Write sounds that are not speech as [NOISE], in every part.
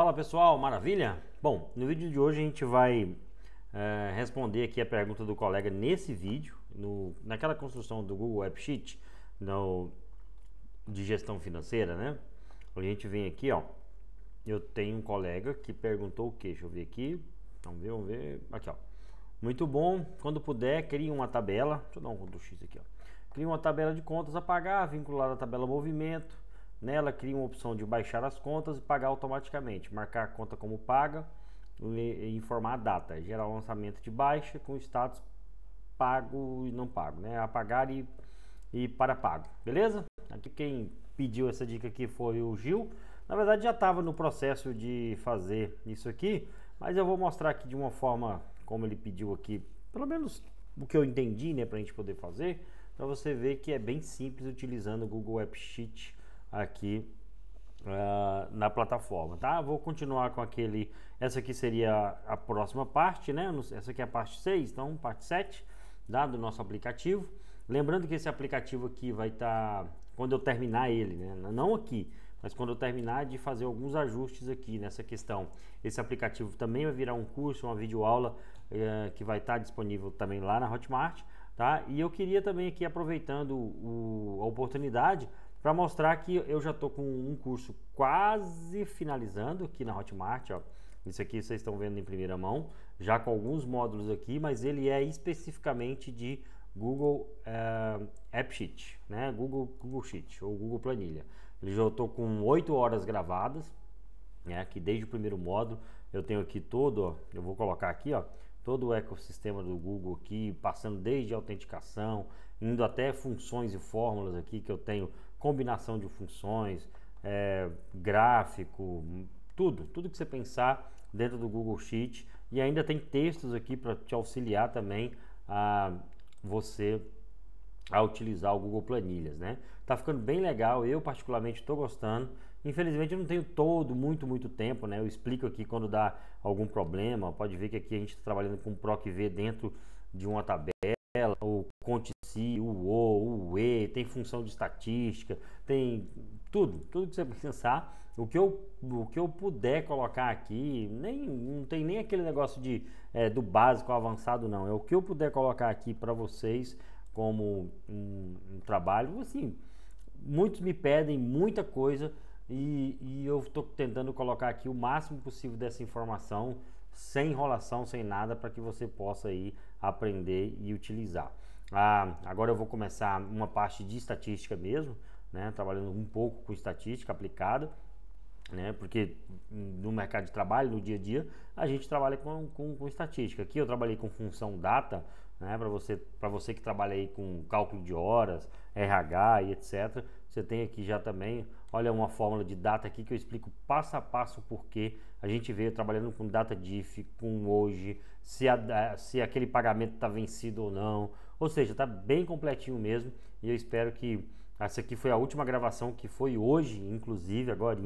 Fala pessoal, maravilha? Bom, no vídeo de hoje a gente vai é, responder aqui a pergunta do colega nesse vídeo, no, naquela construção do Google Web Sheet no, de gestão financeira, né? A gente vem aqui, ó. Eu tenho um colega que perguntou o que? Deixa eu ver aqui. Vamos ver, vamos ver. Aqui, ó. Muito bom. Quando puder, crie uma tabela. Deixa eu dar um Ctrl X aqui, ó. Crie uma tabela de contas a pagar, vinculada à tabela movimento Nela cria uma opção de baixar as contas e pagar automaticamente, marcar a conta como paga e informar a data, gerar o lançamento de baixa com status pago e não pago, né? Apagar e, e para pago, beleza? Aqui quem pediu essa dica aqui foi o Gil. Na verdade já estava no processo de fazer isso aqui, mas eu vou mostrar aqui de uma forma como ele pediu aqui, pelo menos o que eu entendi, né, para a gente poder fazer, para você ver que é bem simples utilizando o Google App Sheet aqui uh, na plataforma, tá? Vou continuar com aquele... Essa aqui seria a próxima parte, né? Essa aqui é a parte 6, então parte 7 tá? do nosso aplicativo. Lembrando que esse aplicativo aqui vai estar... Tá, quando eu terminar ele, né? Não aqui, mas quando eu terminar de fazer alguns ajustes aqui nessa questão, esse aplicativo também vai virar um curso, uma videoaula aula eh, que vai estar tá disponível também lá na Hotmart, tá? E eu queria também aqui, aproveitando o, a oportunidade, para mostrar que eu já estou com um curso quase finalizando aqui na Hotmart, ó. Isso aqui vocês estão vendo em primeira mão, já com alguns módulos aqui, mas ele é especificamente de Google é, App Sheet, né? Google, Google Sheet ou Google Planilha. Eu já estou com 8 horas gravadas, né? Que desde o primeiro módulo eu tenho aqui todo, ó, eu vou colocar aqui, ó, todo o ecossistema do Google aqui, passando desde autenticação, indo até funções e fórmulas aqui que eu tenho combinação de funções, é, gráfico, tudo, tudo que você pensar dentro do Google Sheet. E ainda tem textos aqui para te auxiliar também a você a utilizar o Google Planilhas, né? Tá ficando bem legal, eu particularmente estou gostando. Infelizmente eu não tenho todo muito muito tempo, né? Eu explico aqui quando dá algum problema. Pode ver que aqui a gente está trabalhando com o PROC V dentro de uma tabela dela, o conte-si, o o, o e, tem função de estatística, tem tudo, tudo que você [LAUGHS] pensar. O que eu, o que eu puder colocar aqui, nem, não tem nem aquele negócio de é, do básico ao avançado, não. É o que eu puder colocar aqui para vocês como um, um, trabalho. Assim, muitos me pedem muita coisa e, e eu estou tentando colocar aqui o máximo possível dessa informação, sem enrolação, sem nada, para que você possa aí aprender e utilizar. Ah, agora eu vou começar uma parte de estatística mesmo, né, trabalhando um pouco com estatística aplicada, né, porque no mercado de trabalho, no dia a dia, a gente trabalha com, com, com estatística. Aqui eu trabalhei com função data, né, para você, você que trabalha aí com cálculo de horas, RH e etc. Você tem aqui já também, olha uma fórmula de data aqui que eu explico passo a passo o porquê a gente veio trabalhando com data diff, com hoje, se, a, se aquele pagamento está vencido ou não. Ou seja, está bem completinho mesmo. E eu espero que essa aqui foi a última gravação que foi hoje, inclusive, agora.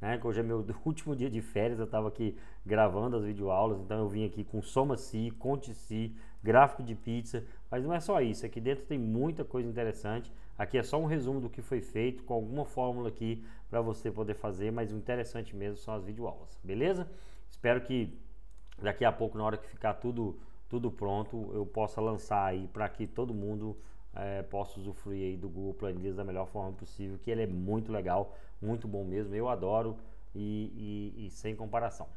Né? Que hoje é meu [LAUGHS] último dia de férias, eu estava aqui gravando as videoaulas, então eu vim aqui com soma-si, conte-si, gráfico de pizza, mas não é só isso, aqui dentro tem muita coisa interessante. Aqui é só um resumo do que foi feito, com alguma fórmula aqui para você poder fazer, mas o interessante mesmo são as videoaulas, beleza? Espero que daqui a pouco, na hora que ficar tudo, tudo pronto, eu possa lançar aí para que todo mundo é, possa usufruir aí do Google Planilhas da melhor forma possível, que ele é muito legal, muito bom mesmo, eu adoro e, e, e sem comparação,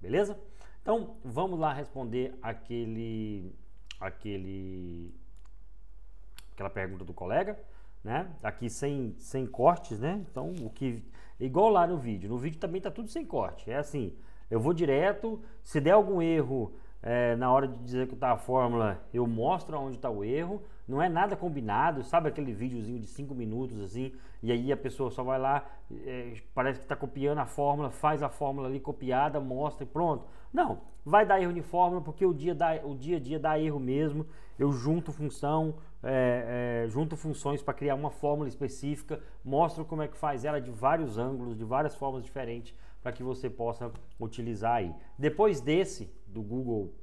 beleza? Então, vamos lá responder aquele, aquele, aquela pergunta do colega né? Aqui sem, sem cortes, né? Então, o que... Igual lá no vídeo. No vídeo também tá tudo sem corte. É assim, eu vou direto. Se der algum erro é, na hora de executar tá a fórmula, eu mostro onde está o erro não é nada combinado, sabe aquele videozinho de 5 minutos assim, e aí a pessoa só vai lá, é, parece que está copiando a fórmula, faz a fórmula ali copiada, mostra e pronto. Não, vai dar erro de fórmula porque o dia, dá, o dia a dia dá erro mesmo. Eu junto função, é, é, junto funções para criar uma fórmula específica, mostro como é que faz ela de vários ângulos, de várias formas diferentes, para que você possa utilizar aí. Depois desse, do Google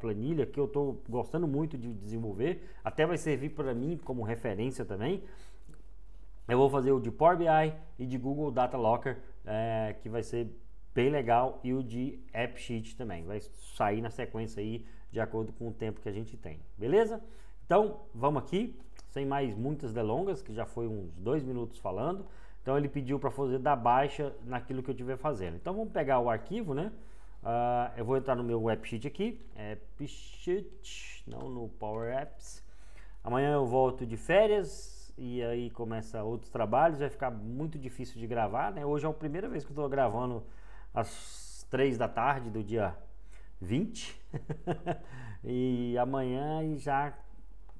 planilha que eu estou gostando muito de desenvolver, até vai servir para mim como referência também. Eu vou fazer o de Power BI e de Google Data Locker, é, que vai ser bem legal, e o de AppSheet também. Vai sair na sequência aí, de acordo com o tempo que a gente tem, beleza? Então, vamos aqui, sem mais muitas delongas, que já foi uns dois minutos falando. Então, ele pediu para fazer da baixa naquilo que eu estiver fazendo. Então, vamos pegar o arquivo, né? Uh, eu vou entrar no meu AppSheet aqui, AppSheet, não no Power Apps. Amanhã eu volto de férias e aí começa outros trabalhos, vai ficar muito difícil de gravar, né? Hoje é a primeira vez que eu estou gravando às 3 da tarde do dia 20 [LAUGHS] e amanhã já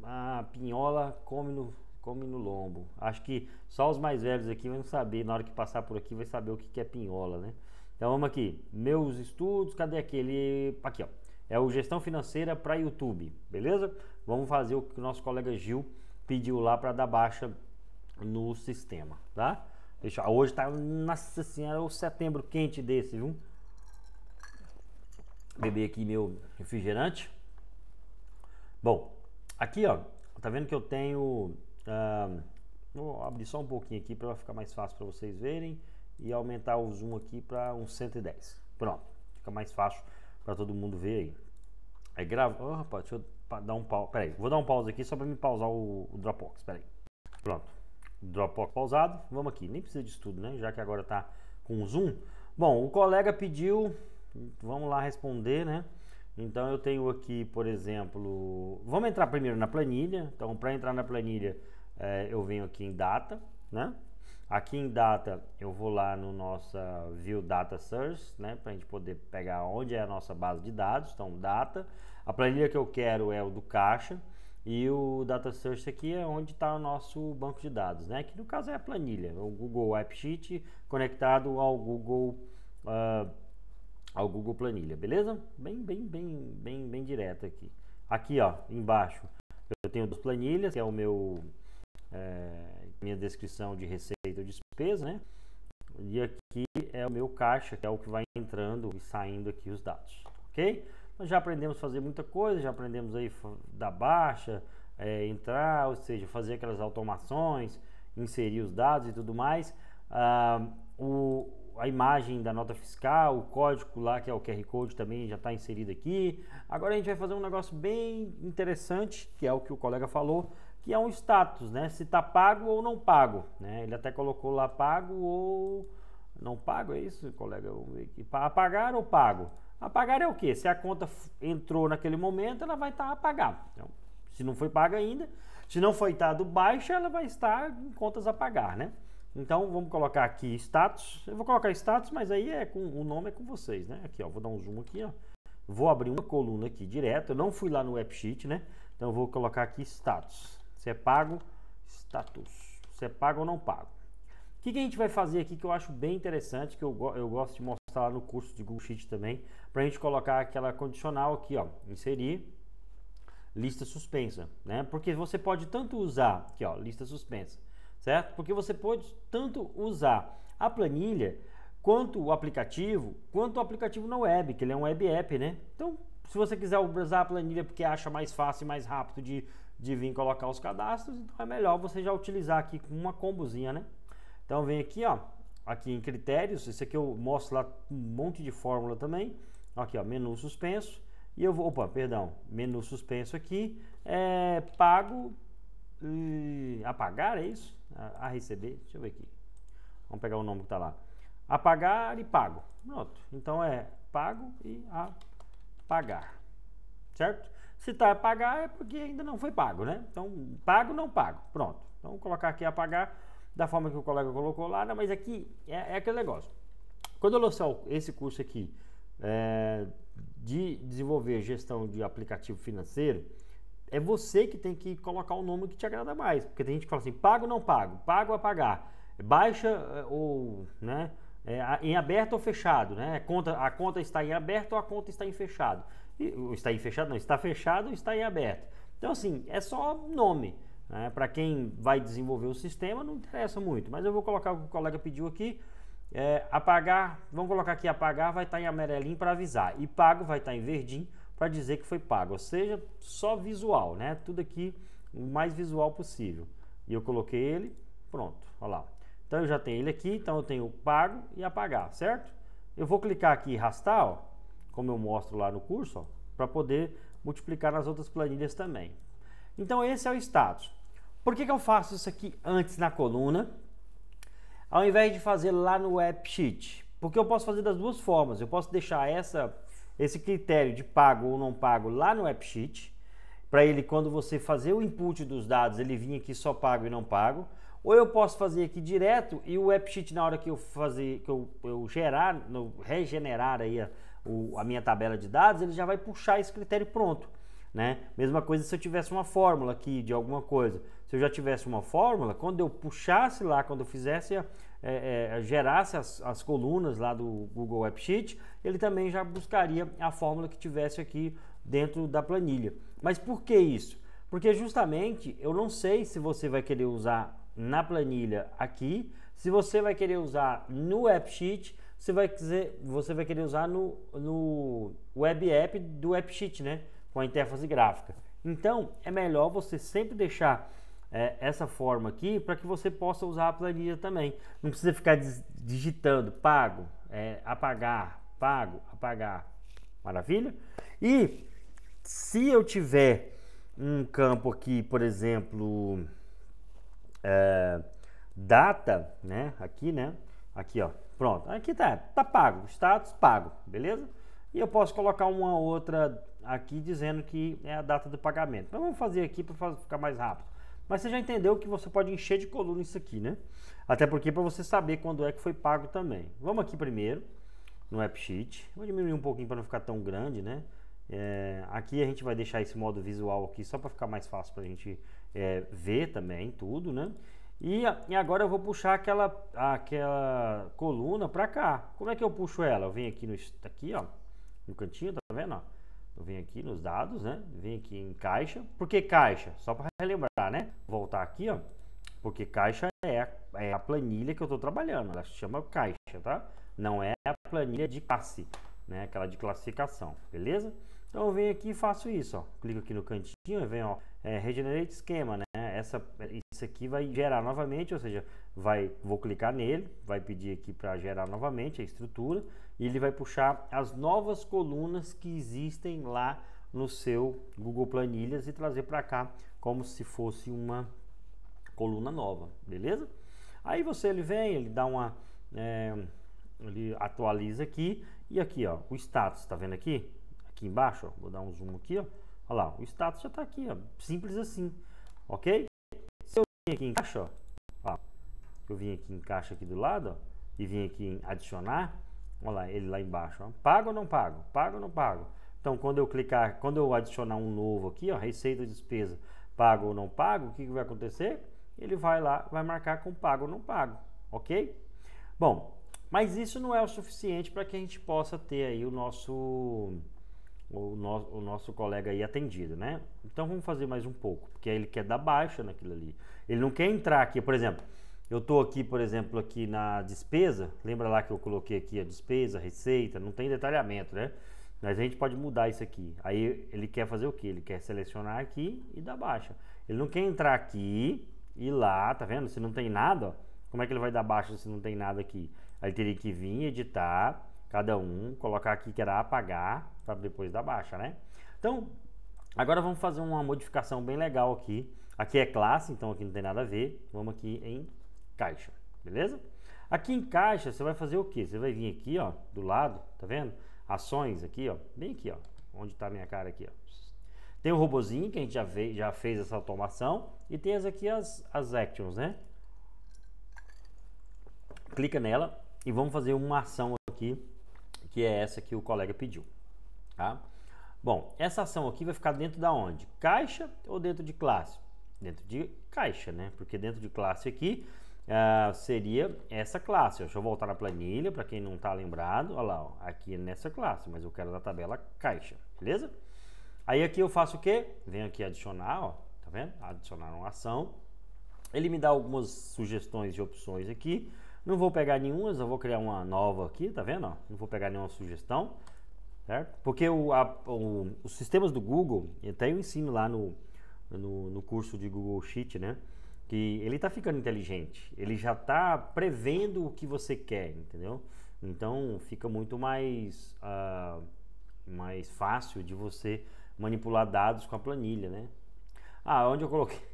a pinhola come no, come no lombo. Acho que só os mais velhos aqui vão saber, na hora que passar por aqui vai saber o que, que é pinhola, né? Então vamos aqui, meus estudos, cadê aquele? Aqui, ó. É o gestão financeira para YouTube, beleza? Vamos fazer o que o nosso colega Gil pediu lá para dar baixa no sistema, tá? Deixa, hoje tá, nossa senhora, o setembro quente desse, viu? Beber aqui meu refrigerante. Bom, aqui ó, tá vendo que eu tenho, uh, vou abrir só um pouquinho aqui para ficar mais fácil para vocês verem e aumentar o zoom aqui para uns 110. Pronto, fica mais fácil para todo mundo ver aí. É grava. Oh, rapaz, deixa eu dar um pau. peraí vou dar um pause aqui só para me pausar o, o Dropbox. peraí Pronto, Dropbox pausado. Vamos aqui, nem precisa de tudo, né? Já que agora tá com zoom. Bom, o colega pediu, vamos lá responder, né? Então eu tenho aqui, por exemplo, vamos entrar primeiro na planilha. Então, para entrar na planilha, é, eu venho aqui em data, né? Aqui em data, eu vou lá no nossa view data source, né, para a gente poder pegar onde é a nossa base de dados, então data. A planilha que eu quero é o do caixa e o data source aqui é onde está o nosso banco de dados, né, que no caso é a planilha, o Google AppSheet conectado ao Google uh, ao Google Planilha, beleza? Bem, bem, bem, bem, bem direto aqui. Aqui, ó, embaixo, eu tenho duas planilhas, que é o meu é, minha descrição de receita ou despesa, né? E aqui é o meu caixa, que é o que vai entrando e saindo aqui os dados, ok? Nós já aprendemos a fazer muita coisa, já aprendemos aí da baixa, é, entrar, ou seja, fazer aquelas automações, inserir os dados e tudo mais. Ah, o, a imagem da nota fiscal, o código lá que é o QR Code também já está inserido aqui. Agora a gente vai fazer um negócio bem interessante, que é o que o colega falou, que é um status, né? Se está pago ou não pago, né? Ele até colocou lá pago ou não pago, é isso, colega? Apagar ou pago? Apagar é o que? Se a conta entrou naquele momento, ela vai estar tá a pagar. Então, se não foi paga ainda, se não foi dado baixa, ela vai estar em contas a pagar, né? Então vamos colocar aqui status. Eu vou colocar status, mas aí é com o nome é com vocês, né? Aqui, ó, vou dar um zoom aqui, ó. Vou abrir uma coluna aqui direto. Eu não fui lá no app sheet, né? Então eu vou colocar aqui status. Se é pago, status. Se é pago ou não pago. O que, que, a gente vai fazer aqui que eu acho bem interessante, que eu, eu gosto de mostrar lá no curso de Google Sheet também, para a gente colocar aquela condicional aqui, ó, inserir lista suspensa, né? Porque você pode tanto usar, aqui ó, lista suspensa, certo? Porque você pode tanto usar a planilha quanto o aplicativo, quanto o aplicativo na web, que ele é um web app, né? Então, se você quiser usar a planilha porque acha mais fácil e mais rápido de de vir colocar os cadastros, então é melhor você já utilizar aqui com uma combozinha, né? Então vem aqui, ó, aqui em critérios, esse aqui eu mostro lá um monte de fórmula também, aqui ó, menu suspenso, e eu vou, opa, perdão, menu suspenso aqui, é pago, e, apagar é isso? A, a, receber, deixa eu ver aqui, vamos pegar o nome que tá lá, apagar e pago, pronto, então é pago e apagar, certo? Se está a pagar é porque ainda não foi pago, né? Então, pago, não pago. Pronto. Então, colocar aqui a pagar da forma que o colega colocou lá, mas aqui é, é aquele negócio. Quando eu lançar esse curso aqui é, de desenvolver gestão de aplicativo financeiro, é você que tem que colocar o nome que te agrada mais. Porque tem gente que fala assim, pago, não pago, pago a pagar, baixa é, ou, né, é, em aberto ou fechado, né? A conta, a conta está em aberto ou a conta está em fechado está em fechado, não, está fechado ou está em aberto. Então, assim, é só nome. Né? Para quem vai desenvolver o sistema, não interessa muito. Mas eu vou colocar o que o colega pediu aqui. É, apagar, vamos colocar aqui apagar, vai estar tá em amarelinho para avisar. E pago vai estar tá em verdinho para dizer que foi pago. Ou seja, só visual, né? Tudo aqui o mais visual possível. E eu coloquei ele, pronto, olha lá. Então eu já tenho ele aqui, então eu tenho pago e apagar, certo? Eu vou clicar aqui e arrastar, ó como eu mostro lá no curso, para poder multiplicar nas outras planilhas também. Então esse é o status. Por que, que eu faço isso aqui antes na coluna, ao invés de fazer lá no AppSheet? sheet? Porque eu posso fazer das duas formas. Eu posso deixar essa, esse critério de pago ou não pago lá no AppSheet, sheet, para ele quando você fazer o input dos dados, ele vir aqui só pago e não pago. Ou eu posso fazer aqui direto e o AppSheet, sheet na hora que eu fazer, que eu, eu gerar, no, regenerar aí a, o, a minha tabela de dados, ele já vai puxar esse critério pronto. Né? Mesma coisa se eu tivesse uma fórmula aqui de alguma coisa. Se eu já tivesse uma fórmula, quando eu puxasse lá, quando eu fizesse, é, é, gerasse as, as, colunas lá do Google Web Sheet, ele também já buscaria a fórmula que tivesse aqui dentro da planilha. Mas por que isso? Porque justamente eu não sei se você vai querer usar na planilha aqui, se você vai querer usar no Web Sheet, você vai, quiser, você vai querer usar no, no web app do AppSheet, né? Com a interface gráfica. Então, é melhor você sempre deixar é, essa forma aqui para que você possa usar a planilha também. Não precisa ficar digitando pago, é, apagar, pago, apagar. Maravilha? E se eu tiver um campo aqui, por exemplo, é, data, né? Aqui, né? Aqui, ó. Pronto, aqui tá, tá pago, status pago, beleza? E eu posso colocar uma outra aqui dizendo que é a data do pagamento. Mas vamos fazer aqui para ficar mais rápido. Mas você já entendeu que você pode encher de coluna isso aqui, né? Até porque para você saber quando é que foi pago também. Vamos aqui primeiro, no AppSheet. Sheet. Vou diminuir um pouquinho para não ficar tão grande, né? É, aqui a gente vai deixar esse modo visual aqui só para ficar mais fácil para a gente é, ver também tudo, né? E, e agora eu vou puxar aquela, aquela coluna para cá. Como é que eu puxo ela? Eu venho aqui no, aqui, ó, no cantinho, tá vendo? Eu venho aqui nos dados, né? Venho aqui em caixa. Por que caixa? Só para relembrar, né? Voltar aqui, ó. Porque caixa é a, é a planilha que eu estou trabalhando. Ela se chama caixa, tá? Não é a planilha de classe, né? Aquela de classificação, beleza? Então eu venho aqui e faço isso, ó. clico aqui no cantinho e vem, ó, é, Regenerate Esquema, né? Essa, isso aqui vai gerar novamente, ou seja, vai, vou clicar nele, vai pedir aqui para gerar novamente a estrutura e ele vai puxar as novas colunas que existem lá no seu Google Planilhas e trazer para cá como se fosse uma coluna nova, beleza? Aí você ele vem, ele dá uma, é, ele atualiza aqui e aqui ó, o status, tá vendo aqui? aqui embaixo, ó, vou dar um zoom aqui, ó. Olha lá, o status já está aqui, ó, simples assim, ok? Se eu vim aqui em caixa, ó, ó, eu vim aqui em caixa aqui do lado, ó, e vim aqui em adicionar, olha lá, ele lá embaixo, ó, pago ou não pago? Pago ou não pago? Então, quando eu clicar, quando eu adicionar um novo aqui, ó, receita de despesa, pago ou não pago, o que, que vai acontecer? Ele vai lá, vai marcar com pago ou não pago, ok? Bom, mas isso não é o suficiente para que a gente possa ter aí o nosso o, no, o nosso colega aí atendido, né? Então vamos fazer mais um pouco, porque ele quer dar baixa naquilo ali. Ele não quer entrar aqui, por exemplo, eu estou aqui, por exemplo, aqui na despesa, lembra lá que eu coloquei aqui a despesa, a receita, não tem detalhamento, né? Mas a gente pode mudar isso aqui. Aí ele quer fazer o que? Ele quer selecionar aqui e dar baixa. Ele não quer entrar aqui e lá, tá vendo? Se não tem nada, ó, como é que ele vai dar baixa se não tem nada aqui? Aí teria que vir, editar, cada um, colocar aqui que era apagar, para depois da baixa, né? Então, agora vamos fazer uma modificação bem legal aqui. Aqui é classe, então aqui não tem nada a ver. Vamos aqui em caixa, beleza? Aqui em caixa, você vai fazer o quê? Você vai vir aqui, ó, do lado, tá vendo? Ações aqui, ó, bem aqui, ó, onde tá a minha cara aqui, ó. Tem o robozinho, que a gente já, veio, já fez essa automação. E tem as aqui, as, as actions, né? Clica nela e vamos fazer uma ação aqui que é essa que o colega pediu. Tá? Bom, essa ação aqui vai ficar dentro da onde? Caixa ou dentro de classe? Dentro de caixa, né? Porque dentro de classe aqui uh, seria essa classe. Deixa eu voltar na planilha para quem não está lembrado. Olha lá, ó, aqui é nessa classe, mas eu quero da tabela caixa, beleza? Aí aqui eu faço o quê? Venho aqui adicionar, ó, tá vendo? Adicionar uma ação. Ele me dá algumas sugestões de opções aqui. Não vou pegar nenhuma, eu vou criar uma nova aqui, tá vendo? Não vou pegar nenhuma sugestão, certo? Porque o, a, o, os sistemas do Google, até eu ensino lá no, no, no curso de Google Sheet, né? Que ele está ficando inteligente, ele já está prevendo o que você quer, entendeu? Então fica muito mais, uh, mais fácil de você manipular dados com a planilha, né? Ah, onde eu coloquei? [LAUGHS]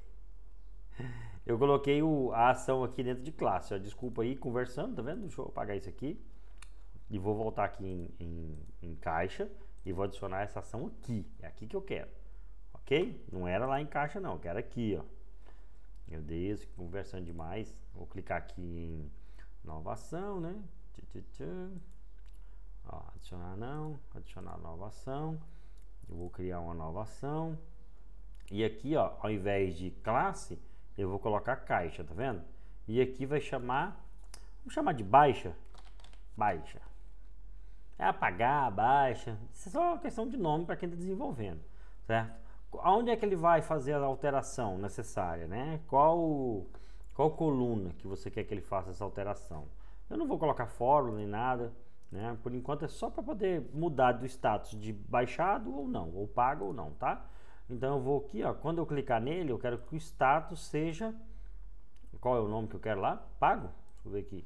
Eu coloquei o, a ação aqui dentro de classe. Ó. Desculpa aí, conversando, tá vendo? Deixa eu apagar isso aqui. E vou voltar aqui em, em, em caixa e vou adicionar essa ação aqui. É aqui que eu quero. Ok? Não era lá em caixa não, Eu quero aqui, ó. Meu Deus, conversando demais. Vou clicar aqui em nova ação, né? Ó, adicionar não, adicionar nova ação. Eu vou criar uma nova ação. E aqui, ó, ao invés de classe, eu vou colocar caixa, tá vendo? E aqui vai chamar, vamos chamar de baixa, baixa. É apagar, baixa, isso é só uma questão de nome para quem está desenvolvendo, certo? Aonde é que ele vai fazer a alteração necessária, né? Qual, qual coluna que você quer que ele faça essa alteração? Eu não vou colocar fórum nem nada, né? Por enquanto é só para poder mudar do status de baixado ou não, ou pago ou não, tá? Então eu vou aqui, ó, quando eu clicar nele, eu quero que o status seja qual é o nome que eu quero lá? Pago. Deixa eu ver aqui.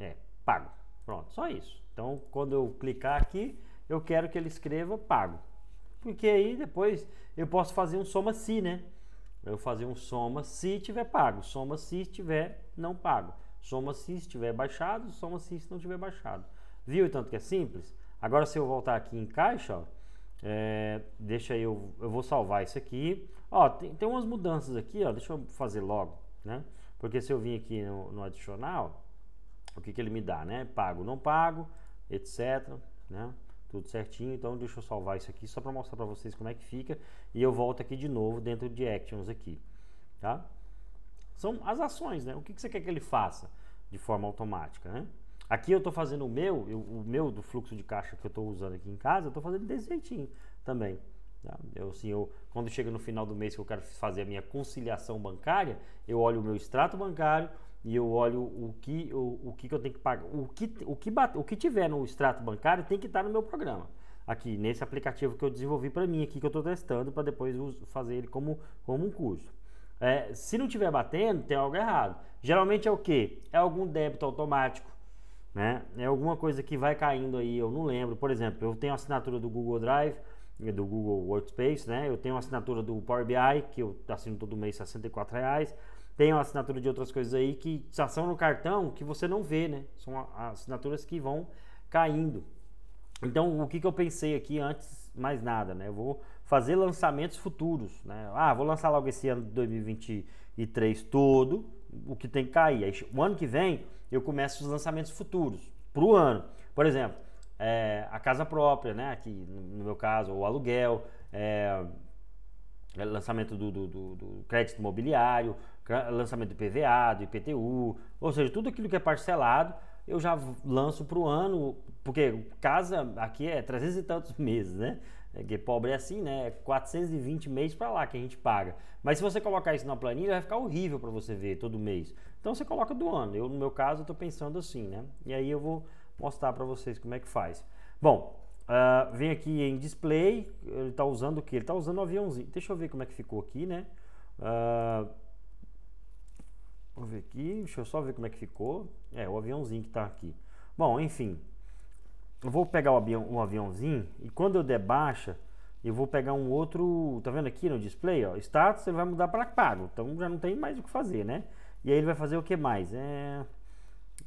É, pago. Pronto, só isso. Então, quando eu clicar aqui, eu quero que ele escreva pago. Porque aí depois eu posso fazer um soma se, né? Eu fazer um soma se tiver pago, soma se tiver não pago, soma se estiver baixado, soma se não tiver baixado. Viu tanto que é simples? Agora se eu voltar aqui em caixa, ó, é, deixa eu, eu vou salvar isso aqui. Ó, tem, tem umas mudanças aqui, ó, deixa eu fazer logo, né? Porque se eu vim aqui no, no adicional, o que, que ele me dá, né? Pago, não pago, etc, né? Tudo certinho, então deixa eu salvar isso aqui só para mostrar para vocês como é que fica. E eu volto aqui de novo dentro de Actions aqui, tá? São as ações, né? O que, que você quer que ele faça de forma automática, né? Aqui eu estou fazendo o meu, eu, o meu do fluxo de caixa que eu estou usando aqui em casa, eu estou fazendo desse jeitinho também. Tá? Eu, assim, eu, quando chega no final do mês que eu quero fazer a minha conciliação bancária, eu olho o meu extrato bancário e eu olho o que, o, o que, que eu tenho que pagar. O que, o, que bate, o que tiver no extrato bancário tem que estar tá no meu programa. Aqui, nesse aplicativo que eu desenvolvi para mim aqui, que eu estou testando para depois fazer ele como, como um curso. É, se não estiver batendo, tem algo errado. Geralmente é o que? É algum débito automático né? É alguma coisa que vai caindo aí, eu não lembro. Por exemplo, eu tenho assinatura do Google Drive, eh, do Google Workspace, né? Eu tenho assinatura do Power BI, que eu assino todo mês R$ reais. Tenho assinatura de outras coisas aí que são no cartão que você não vê, né? São assinaturas que vão caindo. Então, o que, que eu pensei aqui antes mais nada, né? Eu vou fazer lançamentos futuros, né? Ah, vou lançar logo esse ano de 2023 todo, o que tem que cair. Aí, o ano que vem eu começo os lançamentos futuros para o ano. Por exemplo, é, a casa própria, né? Aqui no meu caso, o aluguel, é, é, lançamento do, do, do, do crédito imobiliário, lançamento do PVA, do IPTU, ou seja, tudo aquilo que é parcelado eu já lanço para o ano porque casa aqui é 300 e tantos [LAUGHS] meses, né? Porque pobre é assim, né? 420 meses para lá que a gente paga. Mas se você colocar isso na planilha, vai ficar horrível para você ver todo mês. Então você coloca do ano. Eu, no meu caso, estou pensando assim, né? E aí eu vou mostrar para vocês como é que faz. Bom, uh, vem aqui em display. Ele está usando o que? Ele está usando o aviãozinho. Deixa eu ver como é que ficou aqui, né? Uh, vou ver aqui. Deixa eu só ver como é que ficou. É, o aviãozinho que está aqui. Bom, enfim, eu vou pegar um, avião, um aviãozinho e quando eu der baixa, eu vou pegar um outro, tá vendo aqui no display, ó, status, ele vai mudar para pago, então já não tem mais o que fazer, né? E aí ele vai fazer o que mais? É...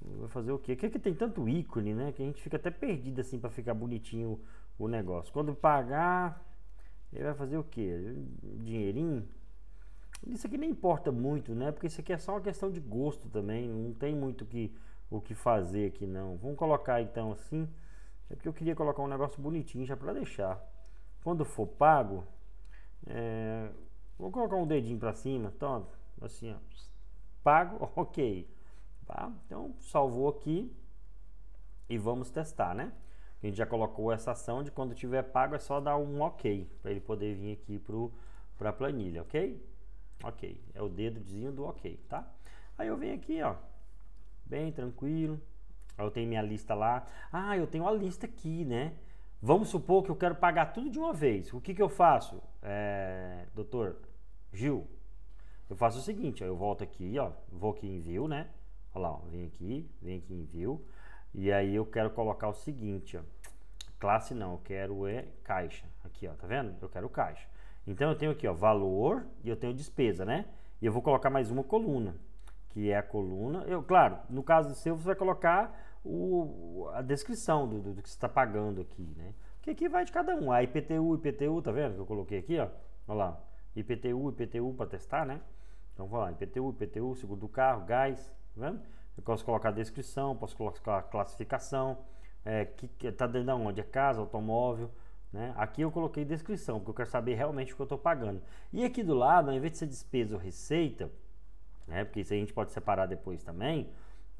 Vai fazer o quê? que é que tem tanto ícone, né? Que a gente fica até perdido assim para ficar bonitinho o negócio. Quando pagar, ele vai fazer o que Dinheirinho? Isso aqui nem importa muito, né? Porque isso aqui é só uma questão de gosto também, não tem muito que, o que fazer aqui não. Vamos colocar então assim é porque eu queria colocar um negócio bonitinho já para deixar. Quando for pago, é, vou colocar um dedinho para cima, então, assim, ó, pago, [LAUGHS] ok. Tá? Então, salvou aqui e vamos testar, né? A gente já colocou essa ação de quando tiver pago é só dar um ok para ele poder vir aqui para a planilha, ok? Ok, é o dedozinho do ok, tá? Aí eu venho aqui, ó, bem tranquilo, eu tenho minha lista lá. Ah, eu tenho a lista aqui, né? Vamos supor que eu quero pagar tudo de uma vez. O que, que eu faço, é, doutor Gil? Eu faço o seguinte, ó, eu volto aqui, ó, vou aqui em view, né? Olha lá, ó, vem aqui, vem aqui em view. E aí eu quero colocar o seguinte, ó, classe não, eu quero é caixa. Aqui, ó, tá vendo? Eu quero caixa. Então eu tenho aqui, ó, valor e eu tenho despesa, né? E eu vou colocar mais uma coluna, que é a coluna. Eu, claro, no caso do seu, você vai colocar o, a descrição do, do que você está pagando aqui, né? Que aqui vai de cada um. A IPTU, IPTU, tá vendo que eu coloquei aqui, ó? Olha lá, IPTU, IPTU para testar, né? Então vou lá, IPTU, IPTU, seguro do carro, gás, tá vendo? Eu posso colocar a descrição, posso colocar a classificação, é, que, que tá dentro da onde? É casa, automóvel, né? Aqui eu coloquei descrição, porque eu quero saber realmente o que eu estou pagando. E aqui do lado, ao invés de ser despesa ou receita, né? Porque isso a gente pode separar depois também,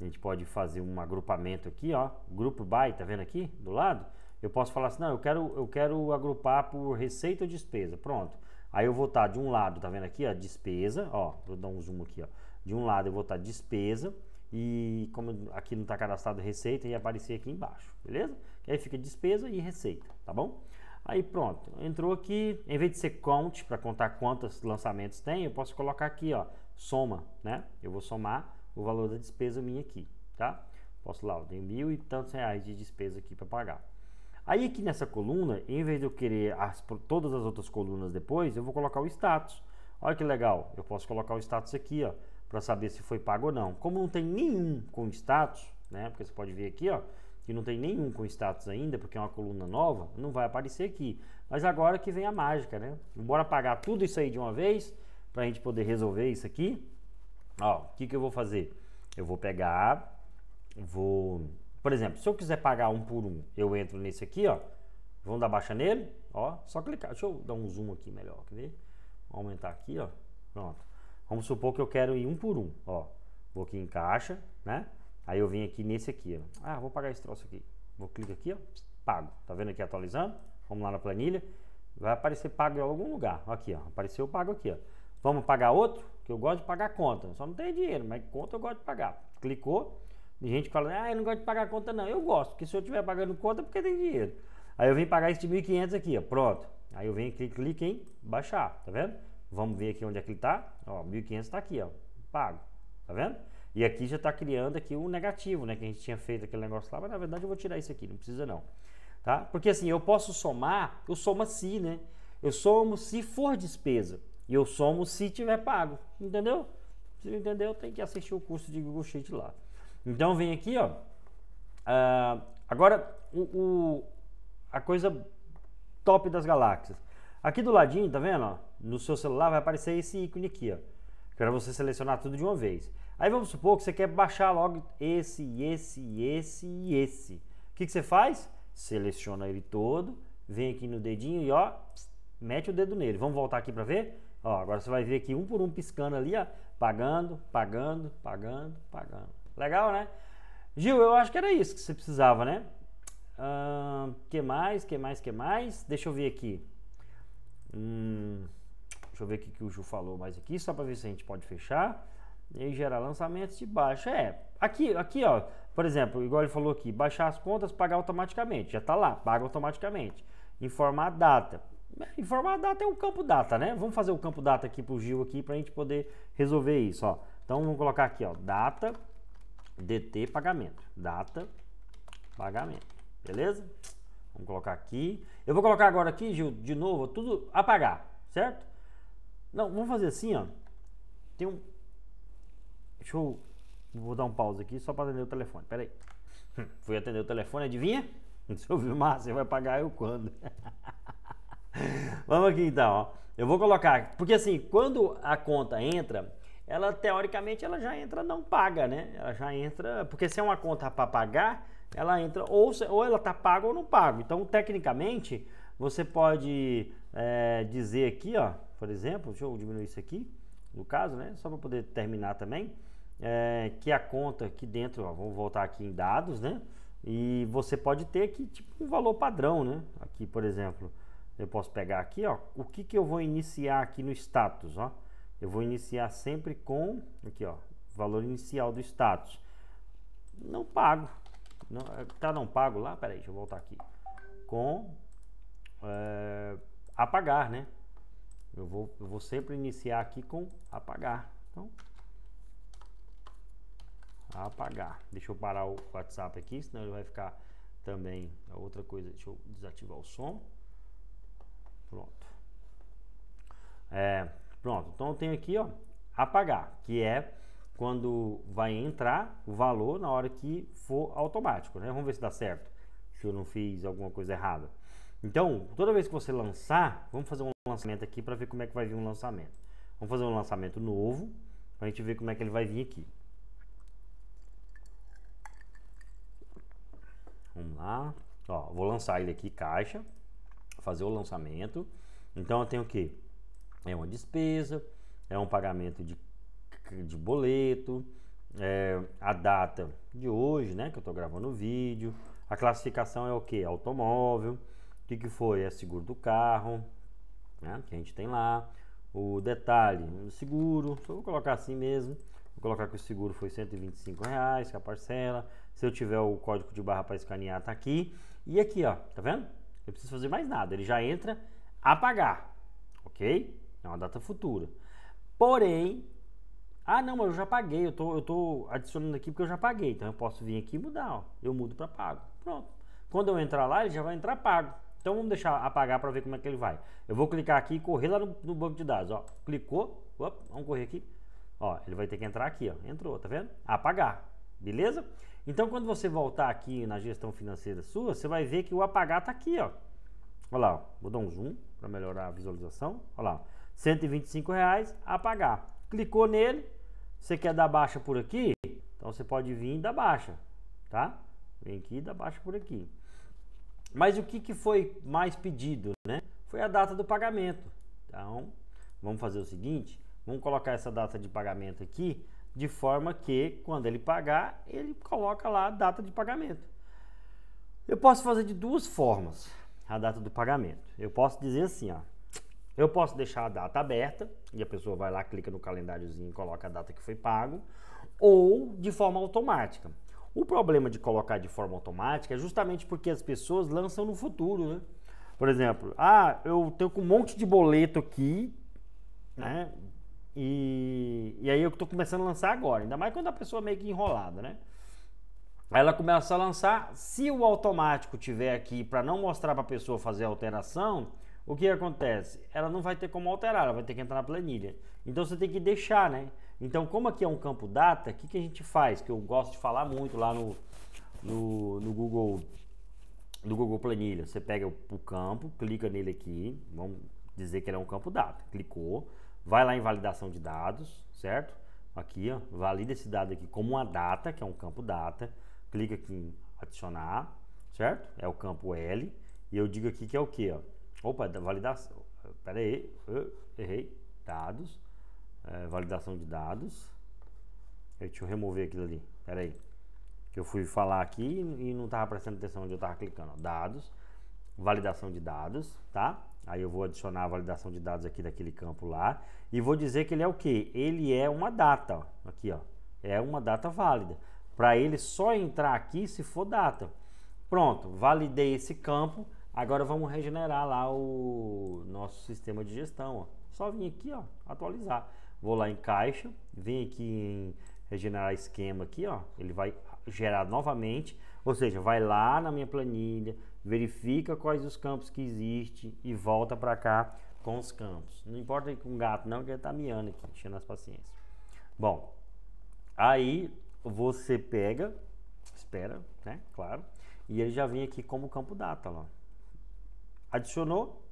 a gente pode fazer um agrupamento aqui, ó, grupo by, tá vendo aqui do lado? Eu posso falar assim, não, eu quero, eu quero agrupar por receita ou despesa, pronto. Aí eu vou estar de um lado, tá vendo aqui, ó, despesa, ó, vou dar um zoom aqui, ó. De um lado eu vou estar despesa e como aqui não está cadastrado receita, ia aparecer aqui embaixo, beleza? E aí fica despesa e receita, tá bom? Aí pronto, entrou aqui, em vez de ser count, para contar quantos lançamentos tem, eu posso colocar aqui, ó, soma, né? Eu vou somar o valor da despesa minha aqui, tá? Posso lá, eu tenho mil e tantos reais de despesa aqui para pagar. Aí aqui nessa coluna, em vez de eu querer as, todas as outras colunas depois, eu vou colocar o status. Olha que legal, eu posso colocar o status aqui, ó, para saber se foi pago ou não. Como não tem nenhum com status, né? Porque você pode ver aqui, ó, que não tem nenhum com status ainda, porque é uma coluna nova, não vai aparecer aqui. Mas agora que vem a mágica, né? Bora pagar tudo isso aí de uma vez, para a gente poder resolver isso aqui. Ó, o que, que eu vou fazer? Eu vou pegar, vou... Por exemplo, se eu quiser pagar um por um, eu entro nesse aqui, ó. Vamos dar baixa nele, ó. Só clicar. Deixa eu dar um zoom aqui melhor, quer ver? Vou aumentar aqui, ó. Pronto. Vamos supor que eu quero ir um por um, ó. Vou aqui em caixa, né? Aí eu vim aqui nesse aqui, ó. Ah, vou pagar esse troço aqui. Vou clicar aqui, ó. Pago. Tá vendo aqui atualizando? Vamos lá na planilha. Vai aparecer pago em algum lugar. Aqui, ó. Apareceu pago aqui, ó. Vamos pagar outro? Porque eu gosto de pagar conta. Só não tem dinheiro, mas conta eu gosto de pagar. Clicou. Tem gente que fala, ah, eu não gosto de pagar conta, não. Eu gosto, porque se eu estiver pagando conta é porque tem dinheiro. Aí eu venho pagar esse de 1.500 aqui, ó. Pronto. Aí eu venho aqui, clico em baixar, tá vendo? Vamos ver aqui onde é que ele tá. Ó, 1.500 está aqui, ó. Pago. Tá vendo? E aqui já está criando aqui o um negativo, né? Que a gente tinha feito aquele negócio lá, mas na verdade eu vou tirar isso aqui, não precisa não. Tá? Porque assim, eu posso somar, eu somo se, assim, né? Eu somo se for despesa. E eu somo se tiver pago, entendeu? Se não entendeu, tem que assistir o curso de Google Sheet lá. Então vem aqui, ó. Uh, agora, o, o, a coisa top das galáxias. Aqui do ladinho, tá vendo? Ó? No seu celular vai aparecer esse ícone aqui, ó. É para você selecionar tudo de uma vez. Aí vamos supor que você quer baixar logo esse, esse, esse e esse. O que, que você faz? Seleciona ele todo, vem aqui no dedinho e ó, mete o dedo nele. Vamos voltar aqui para ver? Ó, agora você vai ver aqui um por um piscando ali, ó, pagando, pagando, pagando, pagando. Legal, né? Gil, eu acho que era isso que você precisava, né? Hum, que mais, que mais, que mais? Deixa eu ver aqui. Hum, deixa eu ver o que o Ju falou mais aqui, só para ver se a gente pode fechar. E aí gera lançamentos de baixa. É, aqui, aqui ó, por exemplo, igual ele falou aqui, baixar as contas, pagar automaticamente. Já está lá, paga automaticamente. Informar a data. É, informar data é o campo data, né? Vamos fazer o campo data aqui pro Gil aqui para a gente poder resolver isso, ó. Então vamos colocar aqui, ó, data DT pagamento, data pagamento, beleza? Vamos colocar aqui. Eu vou colocar agora aqui, Gil, de novo, tudo apagar, certo? Não, vamos fazer assim, ó. Tem um... Deixa eu... Vou dar um pause aqui só para atender o telefone, peraí. [LAUGHS] Fui atender o telefone, adivinha? [LAUGHS] Se eu filmar, você vai pagar eu quando? [LAUGHS] Vamos aqui então, ó. Eu vou colocar, porque assim, quando a conta entra, ela teoricamente ela já entra não paga, né? Ela já entra, porque se é uma conta para pagar, ela entra ou, ou ela tá paga ou não paga. Então, tecnicamente, você pode é, dizer aqui, ó, por exemplo, deixa eu diminuir isso aqui, no caso, né? Só para poder terminar também, é, que a conta aqui dentro, ó, vamos voltar aqui em dados, né? E você pode ter aqui tipo um valor padrão, né? Aqui, por exemplo. Eu posso pegar aqui, ó, o que, que eu vou iniciar aqui no status, ó. Eu vou iniciar sempre com, aqui, ó, valor inicial do status. Não pago. Não, é, tá não pago lá? Peraí, deixa eu voltar aqui. Com é, apagar, né? Eu vou, eu vou sempre iniciar aqui com apagar. Então, apagar. Deixa eu parar o WhatsApp aqui, senão ele vai ficar também é outra coisa. Deixa eu desativar o som. Pronto. É, pronto, então eu tenho aqui, ó, apagar, que é quando vai entrar o valor na hora que for automático, né? Vamos ver se dá certo, se eu não fiz alguma coisa errada. Então, toda vez que você lançar, vamos fazer um lançamento aqui para ver como é que vai vir um lançamento. Vamos fazer um lançamento novo, para a gente ver como é que ele vai vir aqui. Vamos lá. Ó, vou lançar ele aqui, caixa fazer o lançamento. Então eu tenho que é uma despesa, é um pagamento de, de boleto, é a data de hoje, né, que eu estou gravando o vídeo. A classificação é o que? Automóvel. O que, que foi? É seguro do carro, né, que a gente tem lá. O detalhe, o seguro, só vou colocar assim mesmo. Vou colocar que o seguro foi 125 reais, que é a parcela. Se eu tiver o código de barra para escanear, tá aqui. E aqui, ó, tá vendo? Não precisa fazer mais nada. Ele já entra a pagar, ok? É uma data futura. Porém, ah não, mas eu já paguei, eu tô, eu tô adicionando aqui porque eu já paguei, então eu posso vir aqui e mudar, ó. eu mudo para pago. Pronto. Quando eu entrar lá, ele já vai entrar pago. Então vamos deixar apagar para ver como é que ele vai. Eu vou clicar aqui e correr lá no, no banco de dados, ó. Clicou, op, vamos correr aqui. Ó, ele vai ter que entrar aqui, ó. Entrou, tá vendo? Apagar. Beleza? Então, quando você voltar aqui na gestão financeira sua, você vai ver que o apagar está aqui, ó. Olha lá, ó. vou dar um zoom para melhorar a visualização. Olha lá, 125 reais, apagar. Clicou nele, você quer dar baixa por aqui? Então você pode vir e dar baixa, tá? Vem aqui e dá baixa por aqui. Mas o que, que foi mais pedido, né? Foi a data do pagamento. Então, vamos fazer o seguinte, vamos colocar essa data de pagamento aqui de forma que quando ele pagar, ele coloca lá a data de pagamento. Eu posso fazer de duas formas a data do pagamento. Eu posso dizer assim, ó, eu posso deixar a data aberta e a pessoa vai lá, clica no calendáriozinho e coloca a data que foi pago, ou de forma automática. O problema de colocar de forma automática é justamente porque as pessoas lançam no futuro, né? Por exemplo, ah, eu tenho um monte de boleto aqui, né? E, e aí eu estou começando a lançar agora, ainda mais quando a pessoa é meio que enrolada, né? Aí ela começa a lançar. Se o automático tiver aqui para não mostrar para a pessoa fazer a alteração, o que acontece? Ela não vai ter como alterar, ela vai ter que entrar na planilha. Então você tem que deixar, né? Então, como aqui é um campo data, o que, que a gente faz? Que eu gosto de falar muito lá no, no, no Google no Google Planilha. Você pega o, o campo, clica nele aqui, vamos dizer que ele é um campo data. Clicou vai lá em validação de dados, certo? Aqui, ó, valida esse dado aqui como uma data, que é um campo data. Clica aqui em adicionar, certo? É o campo L. E eu digo aqui que é o que, ó? Opa, é validação. Pera aí, errei. Dados. É, validação de dados. Eu, é, deixa eu remover aquilo ali. Pera aí. Que eu fui falar aqui e não estava prestando atenção onde eu estava clicando. Ó. Dados validação de dados, tá? Aí eu vou adicionar a validação de dados aqui daquele campo lá e vou dizer que ele é o que? Ele é uma data, ó, aqui ó, é uma data válida. Para ele só entrar aqui se for data. Pronto, validei esse campo. Agora vamos regenerar lá o nosso sistema de gestão. Ó. Só vim aqui, ó, atualizar. Vou lá em caixa, vem aqui em regenerar esquema aqui, ó. Ele vai gerado novamente, ou seja, vai lá na minha planilha, verifica quais os campos que existe e volta para cá com os campos. Não importa com um gato não, que ele tá miando aqui, enchendo as paciências. Bom, aí você pega, espera, né, claro, e ele já vem aqui como campo data, lá. Adicionou?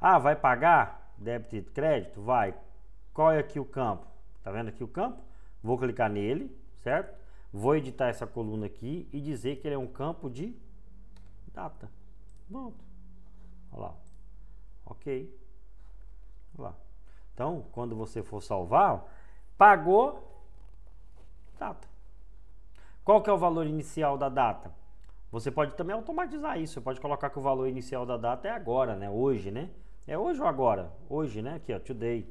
Ah, vai pagar? Débito e crédito? Vai. Qual é aqui o campo? Tá vendo aqui o campo? Vou clicar nele, certo? Vou editar essa coluna aqui e dizer que ele é um campo de data. Pronto. Olha lá. Ok. Olha lá. Então, quando você for salvar, pagou data. Qual que é o valor inicial da data? Você pode também automatizar isso. Você pode colocar que o valor inicial da data é agora, né? Hoje, né? É hoje ou agora? Hoje, né? Aqui, ó, today.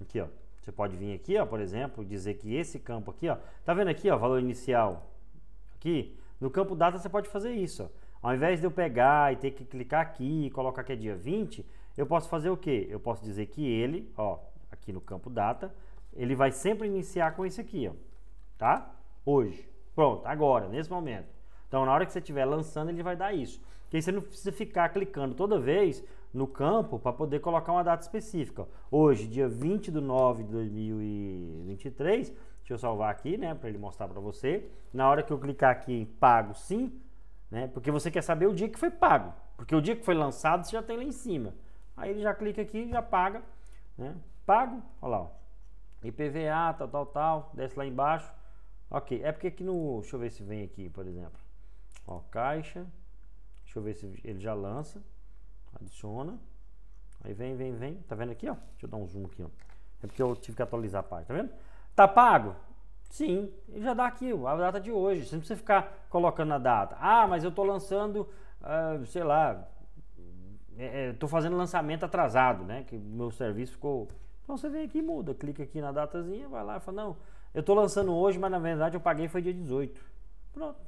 Aqui, ó. Você pode vir aqui, ó, por exemplo, dizer que esse campo aqui, ó, tá vendo aqui, ó, valor inicial aqui? No campo data você pode fazer isso, ó. Ao invés de eu pegar e ter que clicar aqui e colocar que é dia 20, eu posso fazer o quê? Eu posso dizer que ele, ó, aqui no campo data, ele vai sempre iniciar com esse aqui, ó, tá? Hoje. Pronto, agora, nesse momento. Então, na hora que você estiver lançando, ele vai dar isso. Porque aí você não precisa ficar clicando toda vez no campo para poder colocar uma data específica. Hoje, dia 20 de 9 de 2023, deixa eu salvar aqui, né, para ele mostrar para você. Na hora que eu clicar aqui em pago sim, né, porque você quer saber o dia que foi pago, porque o dia que foi lançado você já tem lá em cima. Aí ele já clica aqui, já paga, né? Pago, olha lá, ó. IPVA, tal, tal, tal, desce lá embaixo. Ok, é porque aqui no, deixa eu ver se vem aqui, por exemplo. Ó, caixa, deixa eu ver se ele já lança. Adiciona. Aí vem, vem, vem. Tá vendo aqui, ó? Deixa eu dar um zoom aqui, ó. É porque eu tive que atualizar a página, tá vendo? Tá pago? Sim, ele já dá aqui, a data de hoje. Você não precisa ficar colocando a data. Ah, mas eu tô lançando, uh, sei lá, é, é, tô fazendo lançamento atrasado, né? Que o meu serviço ficou... Então você vem aqui e muda. Clica aqui na datazinha, vai lá e fala, não, eu tô lançando hoje, mas na verdade eu paguei foi dia 18. Pronto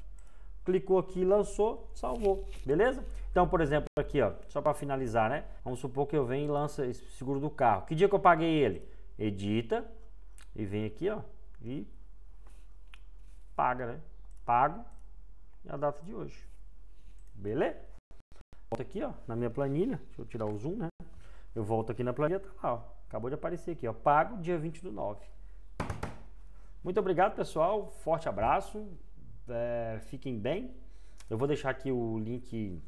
clicou aqui, lançou, salvou, beleza? Então, por exemplo, aqui, ó, só para finalizar, né? Vamos supor que eu venho e lança esse seguro do carro. Que dia que eu paguei ele? Edita e vem aqui, ó, e paga, né? Pago e a data de hoje. Beleza? Volto aqui, ó, na minha planilha. Deixa eu tirar o zoom, né? Eu volto aqui na planilha, tá lá, ó. Acabou de aparecer aqui, ó. Pago dia 20 do 9. Muito obrigado, pessoal. Forte abraço é, fiquem bem. Eu vou deixar aqui o link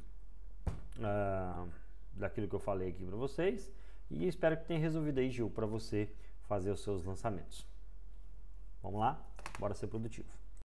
uh, daquilo que eu falei aqui para vocês. E espero que tenha resolvido aí, Gil, para você fazer os seus lançamentos. Vamos lá? Bora ser produtivo.